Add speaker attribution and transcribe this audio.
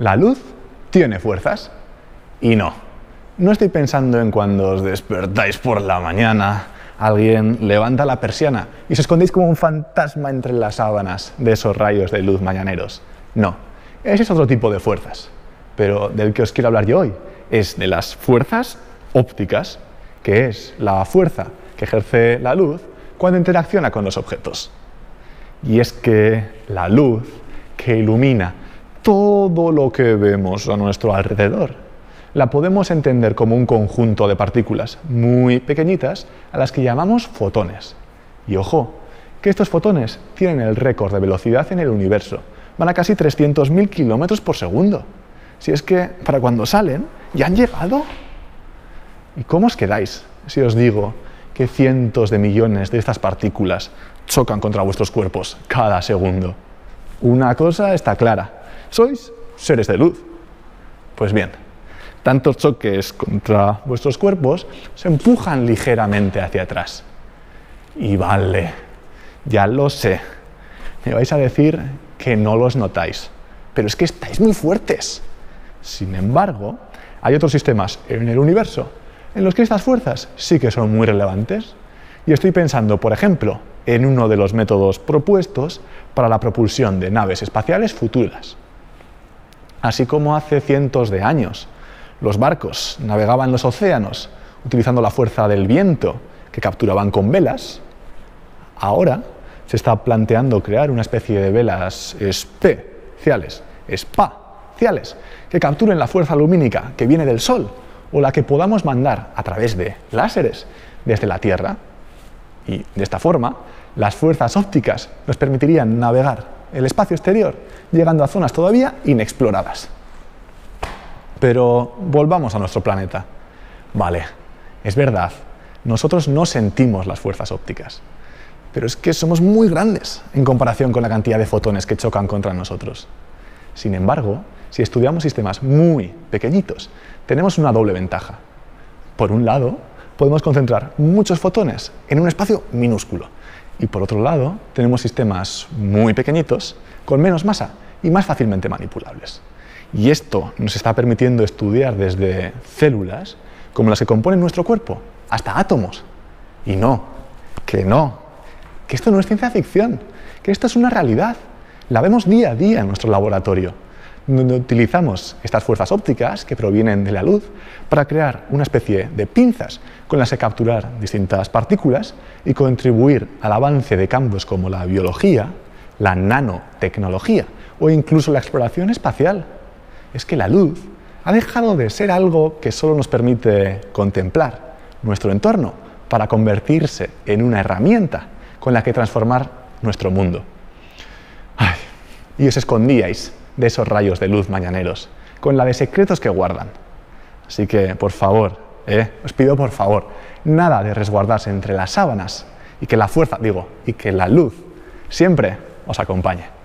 Speaker 1: la luz tiene fuerzas. Y no, no estoy pensando en cuando os despertáis por la mañana, alguien levanta la persiana y os escondéis como un fantasma entre las sábanas de esos rayos de luz mañaneros. No, ese es otro tipo de fuerzas. Pero del que os quiero hablar yo hoy es de las fuerzas ópticas, que es la fuerza que ejerce la luz cuando interacciona con los objetos. Y es que la luz que ilumina todo lo que vemos a nuestro alrededor. La podemos entender como un conjunto de partículas muy pequeñitas a las que llamamos fotones. Y ojo, que estos fotones tienen el récord de velocidad en el universo. Van a casi 300.000 kilómetros por segundo. Si es que para cuando salen, ya han llegado. ¿Y cómo os quedáis si os digo que cientos de millones de estas partículas chocan contra vuestros cuerpos cada segundo? Una cosa está clara, sois seres de luz. Pues bien, tantos choques contra vuestros cuerpos se empujan ligeramente hacia atrás. Y vale, ya lo sé, me vais a decir que no los notáis, pero es que estáis muy fuertes. Sin embargo, hay otros sistemas en el universo en los que estas fuerzas sí que son muy relevantes. Y estoy pensando, por ejemplo, en uno de los métodos propuestos para la propulsión de naves espaciales futuras así como hace cientos de años. Los barcos navegaban los océanos utilizando la fuerza del viento que capturaban con velas. Ahora se está planteando crear una especie de velas especiales, espaciales, que capturen la fuerza lumínica que viene del Sol o la que podamos mandar a través de láseres desde la Tierra. Y de esta forma, las fuerzas ópticas nos permitirían navegar el espacio exterior llegando a zonas todavía inexploradas. Pero volvamos a nuestro planeta. Vale, es verdad, nosotros no sentimos las fuerzas ópticas, pero es que somos muy grandes en comparación con la cantidad de fotones que chocan contra nosotros. Sin embargo, si estudiamos sistemas muy pequeñitos, tenemos una doble ventaja. Por un lado, podemos concentrar muchos fotones en un espacio minúsculo y por otro lado, tenemos sistemas muy pequeñitos, con menos masa y más fácilmente manipulables. Y esto nos está permitiendo estudiar desde células como las que componen nuestro cuerpo, hasta átomos. Y no, que no, que esto no es ciencia ficción, que esto es una realidad. La vemos día a día en nuestro laboratorio donde utilizamos estas fuerzas ópticas que provienen de la luz para crear una especie de pinzas con las que capturar distintas partículas y contribuir al avance de campos como la biología, la nanotecnología o incluso la exploración espacial. Es que la luz ha dejado de ser algo que solo nos permite contemplar nuestro entorno para convertirse en una herramienta con la que transformar nuestro mundo. Ay, y os escondíais de esos rayos de luz mañaneros, con la de secretos que guardan. Así que, por favor, eh, os pido por favor, nada de resguardarse entre las sábanas y que la fuerza, digo, y que la luz siempre os acompañe.